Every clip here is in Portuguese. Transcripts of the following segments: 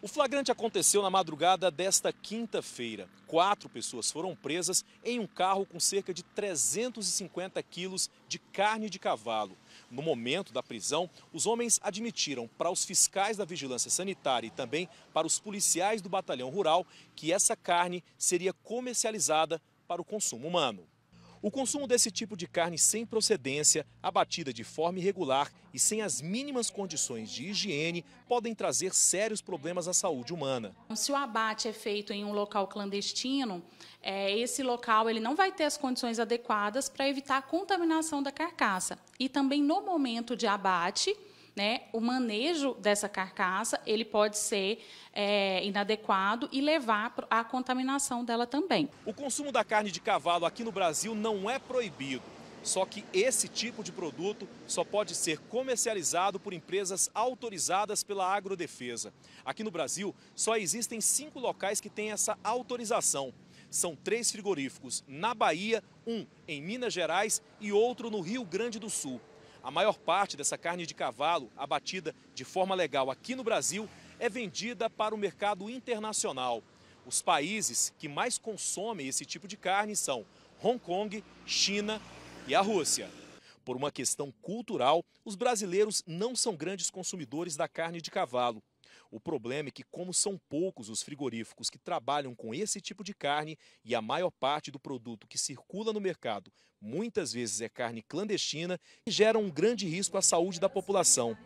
O flagrante aconteceu na madrugada desta quinta-feira. Quatro pessoas foram presas em um carro com cerca de 350 quilos de carne de cavalo. No momento da prisão, os homens admitiram para os fiscais da Vigilância Sanitária e também para os policiais do Batalhão Rural que essa carne seria comercializada para o consumo humano. O consumo desse tipo de carne sem procedência, abatida de forma irregular e sem as mínimas condições de higiene, podem trazer sérios problemas à saúde humana. Se o abate é feito em um local clandestino, é, esse local ele não vai ter as condições adequadas para evitar a contaminação da carcaça. E também no momento de abate, né, o manejo dessa carcaça ele pode ser é, inadequado e levar à contaminação dela também. O consumo da carne de cavalo aqui no Brasil não é proibido. Só que esse tipo de produto só pode ser comercializado por empresas autorizadas pela agrodefesa. Aqui no Brasil, só existem cinco locais que têm essa autorização. São três frigoríficos na Bahia, um em Minas Gerais e outro no Rio Grande do Sul. A maior parte dessa carne de cavalo, abatida de forma legal aqui no Brasil, é vendida para o mercado internacional. Os países que mais consomem esse tipo de carne são Hong Kong, China e a Rússia. Por uma questão cultural, os brasileiros não são grandes consumidores da carne de cavalo. O problema é que, como são poucos os frigoríficos que trabalham com esse tipo de carne e a maior parte do produto que circula no mercado muitas vezes é carne clandestina, gera um grande risco à saúde da população.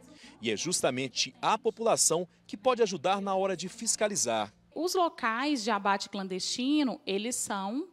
E é justamente a população que pode ajudar na hora de fiscalizar. Os locais de abate clandestino, eles são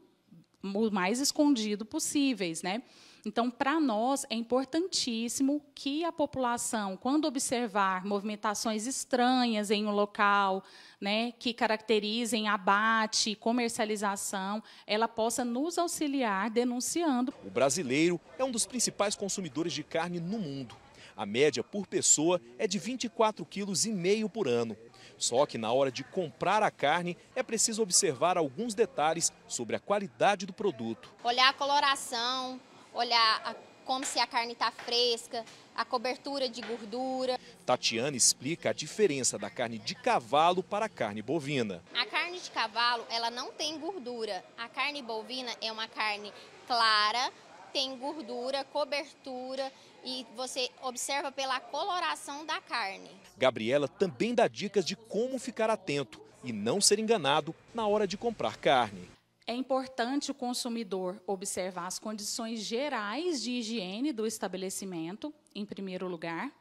o mais escondido possíveis, né? Então, para nós é importantíssimo que a população, quando observar movimentações estranhas em um local, né, que caracterizem abate, comercialização, ela possa nos auxiliar denunciando. O brasileiro é um dos principais consumidores de carne no mundo. A média por pessoa é de 24,5 kg por ano. Só que na hora de comprar a carne é preciso observar alguns detalhes sobre a qualidade do produto. Olhar a coloração, olhar a, como se a carne está fresca, a cobertura de gordura. Tatiana explica a diferença da carne de cavalo para a carne bovina. A carne de cavalo, ela não tem gordura. A carne bovina é uma carne clara, tem gordura, cobertura e você observa pela coloração da carne. Gabriela também dá dicas de como ficar atento e não ser enganado na hora de comprar carne. É importante o consumidor observar as condições gerais de higiene do estabelecimento, em primeiro lugar,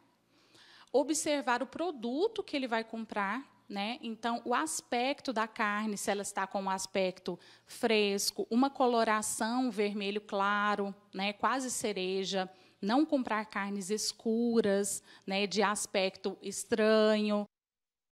observar o produto que ele vai comprar, né? Então, o aspecto da carne, se ela está com um aspecto fresco, uma coloração vermelho claro, né? quase cereja, não comprar carnes escuras, né? de aspecto estranho.